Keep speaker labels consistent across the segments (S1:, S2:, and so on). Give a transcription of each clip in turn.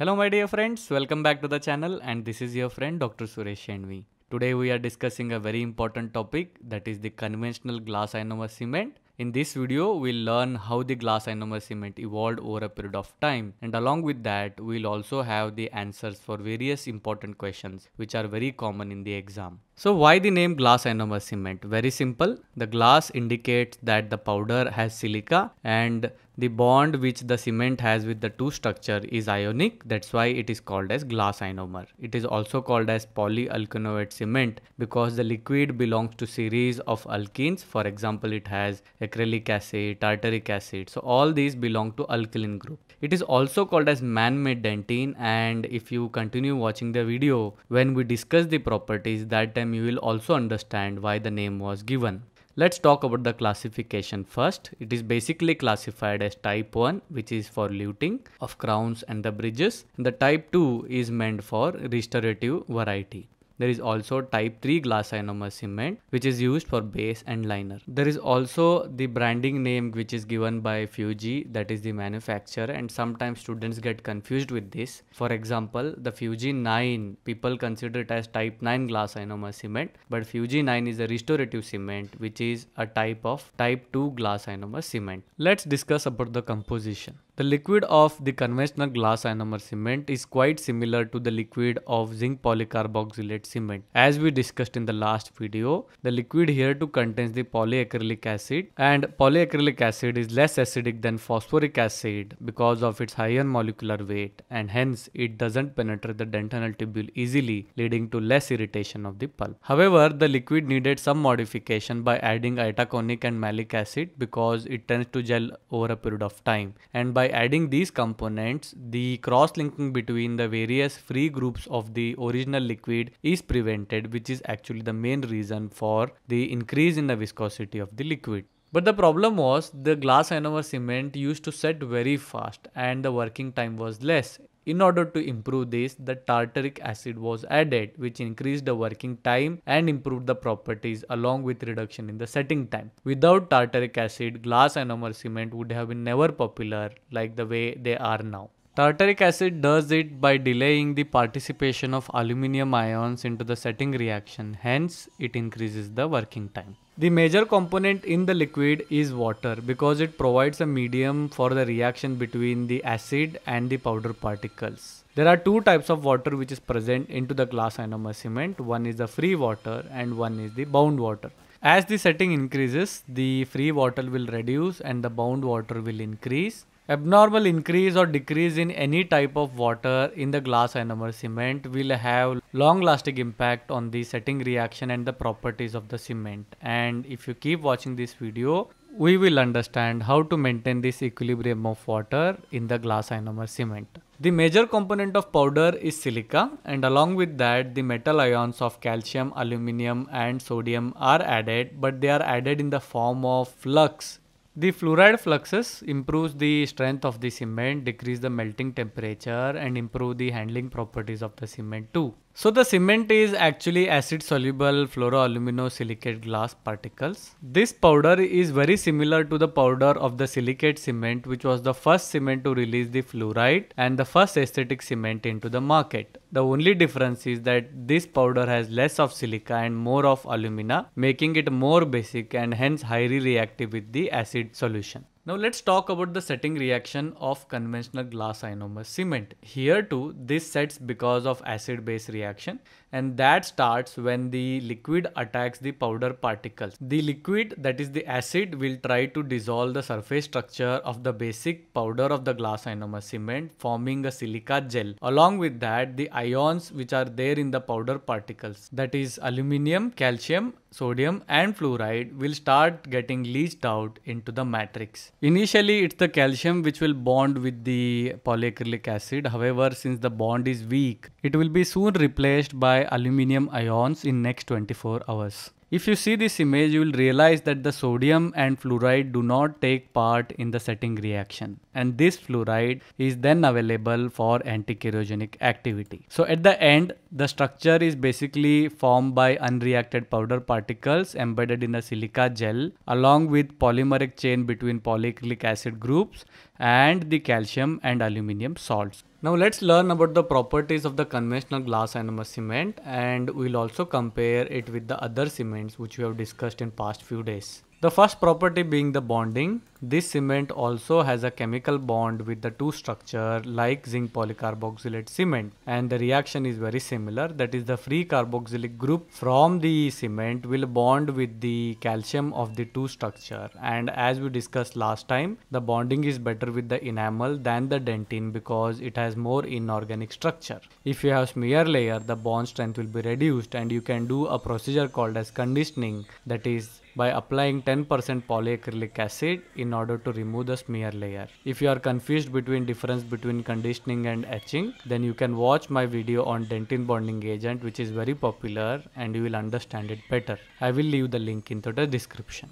S1: Hello my dear friends, welcome back to the channel and this is your friend Dr. Suresh Shenvi. Today we are discussing a very important topic that is the conventional glass ionomer cement. In this video, we'll learn how the glass ionomer cement evolved over a period of time and along with that, we'll also have the answers for various important questions which are very common in the exam. So why the name glass ionomer cement? Very simple. The glass indicates that the powder has silica and the bond which the cement has with the two structure is ionic. That's why it is called as glass ionomer. It is also called as polyalkanoate cement because the liquid belongs to series of alkenes. For example, it has acrylic acid, tartaric acid. So all these belong to alkaline group. It is also called as man-made dentine. And if you continue watching the video, when we discuss the properties that time time you will also understand why the name was given. Let's talk about the classification first. It is basically classified as type 1 which is for looting of crowns and the bridges. the type 2 is meant for restorative variety. There is also type 3 glass ionomer cement which is used for base and liner. There is also the branding name which is given by Fuji that is the manufacturer and sometimes students get confused with this. For example, the Fuji 9 people consider it as type 9 glass ionomer cement but Fuji 9 is a restorative cement which is a type of type 2 glass ionomer cement. Let's discuss about the composition. The liquid of the conventional glass ionomer cement is quite similar to the liquid of zinc polycarboxylate cement. As we discussed in the last video, the liquid here too contains the polyacrylic acid and polyacrylic acid is less acidic than phosphoric acid because of its higher molecular weight and hence it doesn't penetrate the dentinal tubule easily leading to less irritation of the pulp. However, the liquid needed some modification by adding itaconic and malic acid because it tends to gel over a period of time and by by adding these components, the cross-linking between the various free groups of the original liquid is prevented which is actually the main reason for the increase in the viscosity of the liquid. But the problem was the glass ionomer cement used to set very fast and the working time was less. In order to improve this, the tartaric acid was added, which increased the working time and improved the properties along with reduction in the setting time. Without tartaric acid, glass ionomer cement would have been never popular like the way they are now. Tartaric acid does it by delaying the participation of aluminium ions into the setting reaction, hence it increases the working time. The major component in the liquid is water because it provides a medium for the reaction between the acid and the powder particles. There are two types of water which is present into the glass ionomer cement. One is the free water and one is the bound water. As the setting increases, the free water will reduce and the bound water will increase. Abnormal increase or decrease in any type of water in the glass ionomer cement will have long lasting impact on the setting reaction and the properties of the cement. And if you keep watching this video, we will understand how to maintain this equilibrium of water in the glass ionomer cement. The major component of powder is silica and along with that the metal ions of calcium, aluminium and sodium are added but they are added in the form of flux the fluoride fluxes improves the strength of the cement, decrease the melting temperature and improve the handling properties of the cement too. So the cement is actually acid soluble fluoroaluminosilicate glass particles. This powder is very similar to the powder of the silicate cement which was the first cement to release the fluoride and the first aesthetic cement into the market. The only difference is that this powder has less of silica and more of alumina making it more basic and hence highly reactive with the acid solution. Now let's talk about the setting reaction of conventional glass ionomer cement. Here too, this sets because of acid-base reaction and that starts when the liquid attacks the powder particles. The liquid that is the acid will try to dissolve the surface structure of the basic powder of the glass ionomer cement forming a silica gel. Along with that the ions which are there in the powder particles that is aluminium, calcium, sodium and fluoride will start getting leached out into the matrix. Initially it's the calcium which will bond with the polyacrylic acid however since the bond is weak it will be soon replaced by by aluminium ions in next 24 hours. If you see this image, you will realize that the sodium and fluoride do not take part in the setting reaction. And this fluoride is then available for anti anti-kerogenic activity. So at the end, the structure is basically formed by unreacted powder particles embedded in a silica gel along with polymeric chain between polyacrylic acid groups and the calcium and aluminium salts. Now let's learn about the properties of the conventional glass anomer cement and we'll also compare it with the other cements which we have discussed in past few days. The first property being the bonding. This cement also has a chemical bond with the two structure like zinc polycarboxylate cement and the reaction is very similar that is the free carboxylic group from the cement will bond with the calcium of the two structure and as we discussed last time the bonding is better with the enamel than the dentin because it has more inorganic structure. If you have smear layer the bond strength will be reduced and you can do a procedure called as conditioning that is by applying 10% polyacrylic acid in in order to remove the smear layer. If you are confused between difference between conditioning and etching, then you can watch my video on dentin bonding agent which is very popular and you will understand it better. I will leave the link into the description.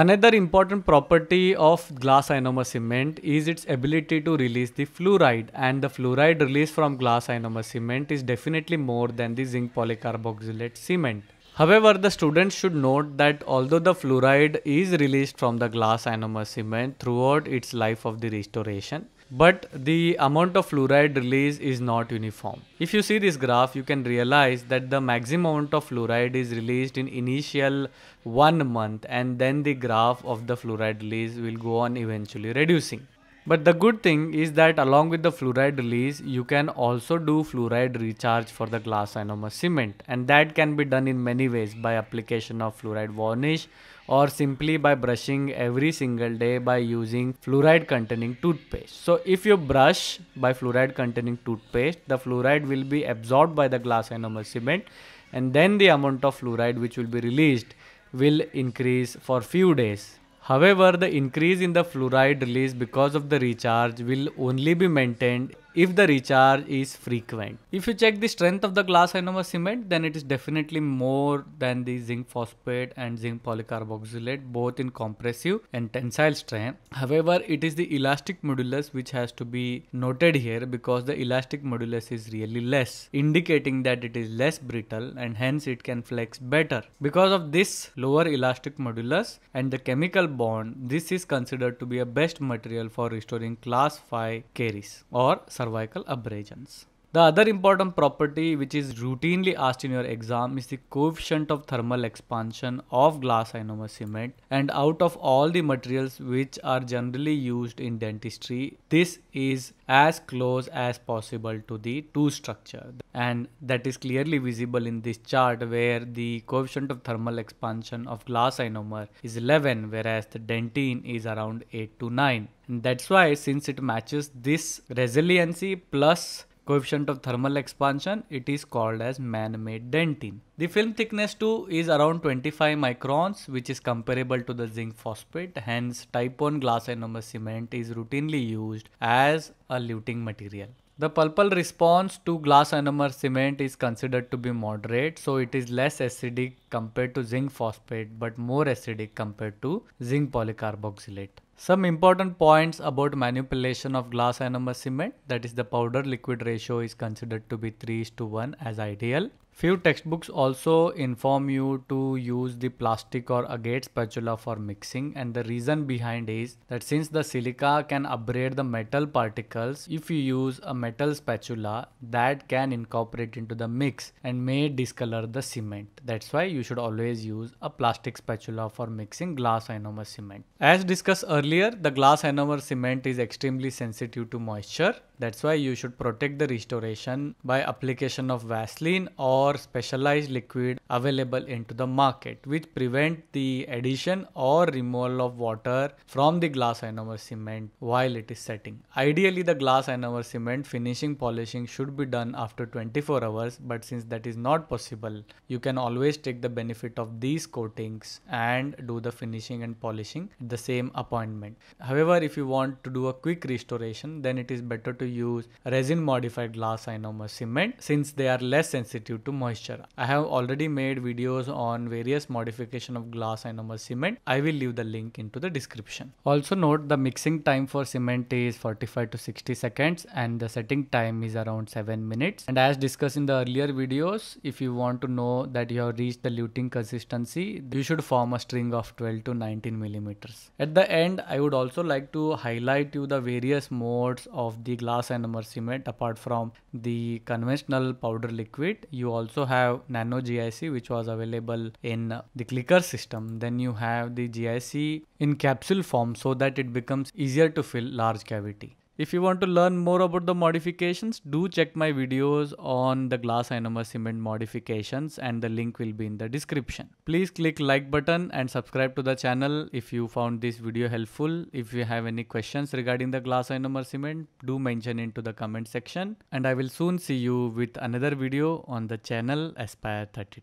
S1: Another important property of glass ionomer cement is its ability to release the fluoride and the fluoride release from glass ionomer cement is definitely more than the zinc polycarboxylate cement. However, the students should note that although the fluoride is released from the glass ionomer cement throughout its life of the restoration, but the amount of fluoride release is not uniform. If you see this graph, you can realize that the maximum amount of fluoride is released in initial one month and then the graph of the fluoride release will go on eventually reducing. But the good thing is that along with the fluoride release, you can also do fluoride recharge for the glass ionomer cement and that can be done in many ways by application of fluoride varnish or simply by brushing every single day by using fluoride containing toothpaste. So if you brush by fluoride containing toothpaste, the fluoride will be absorbed by the glass ionomer cement and then the amount of fluoride which will be released will increase for few days However, the increase in the fluoride release because of the recharge will only be maintained if the recharge is frequent. If you check the strength of the glass ionoma cement, then it is definitely more than the zinc phosphate and zinc polycarboxylate, both in compressive and tensile strength. However, it is the elastic modulus which has to be noted here because the elastic modulus is really less, indicating that it is less brittle and hence it can flex better. Because of this lower elastic modulus and the chemical bond, this is considered to be a best material for restoring class 5 caries or cervical abrasions. The other important property which is routinely asked in your exam is the coefficient of thermal expansion of glass ionomer cement and out of all the materials which are generally used in dentistry this is as close as possible to the two structure and that is clearly visible in this chart where the coefficient of thermal expansion of glass ionomer is 11 whereas the dentine is around 8 to 9 and that's why since it matches this resiliency plus coefficient of thermal expansion, it is called as man-made dentin. The film thickness too is around 25 microns, which is comparable to the zinc phosphate. Hence, type 1 glass ionomer cement is routinely used as a luting material. The pulpal response to glass ionomer cement is considered to be moderate, so it is less acidic compared to zinc phosphate but more acidic compared to zinc polycarboxylate. Some important points about manipulation of glass ionomer cement that is the powder liquid ratio is considered to be 3 is to 1 as ideal. Few textbooks also inform you to use the plastic or agate spatula for mixing and the reason behind is that since the silica can abrade the metal particles, if you use a metal spatula that can incorporate into the mix and may discolor the cement. That's why you should always use a plastic spatula for mixing glass ionomer cement. As discussed earlier, the glass ionomer cement is extremely sensitive to moisture that's why you should protect the restoration by application of Vaseline or specialized liquid available into the market which prevent the addition or removal of water from the glass ionomer cement while it is setting. Ideally the glass ionomer cement finishing polishing should be done after 24 hours but since that is not possible you can always take the benefit of these coatings and do the finishing and polishing the same appointment. However if you want to do a quick restoration then it is better to use resin modified glass ionomer cement since they are less sensitive to moisture. I have already made videos on various modification of glass ionomer cement. I will leave the link into the description. Also note the mixing time for cement is 45 to 60 seconds and the setting time is around 7 minutes. And as discussed in the earlier videos, if you want to know that you have reached the luting consistency, you should form a string of 12 to 19 millimeters. At the end, I would also like to highlight you the various modes of the glass glass and immersed cement apart from the conventional powder liquid you also have nano gic which was available in uh, the clicker system then you have the gic in capsule form so that it becomes easier to fill large cavity if you want to learn more about the modifications, do check my videos on the glass ionomer cement modifications and the link will be in the description. Please click like button and subscribe to the channel if you found this video helpful. If you have any questions regarding the glass ionomer cement, do mention into the comment section and I will soon see you with another video on the channel Aspire 32.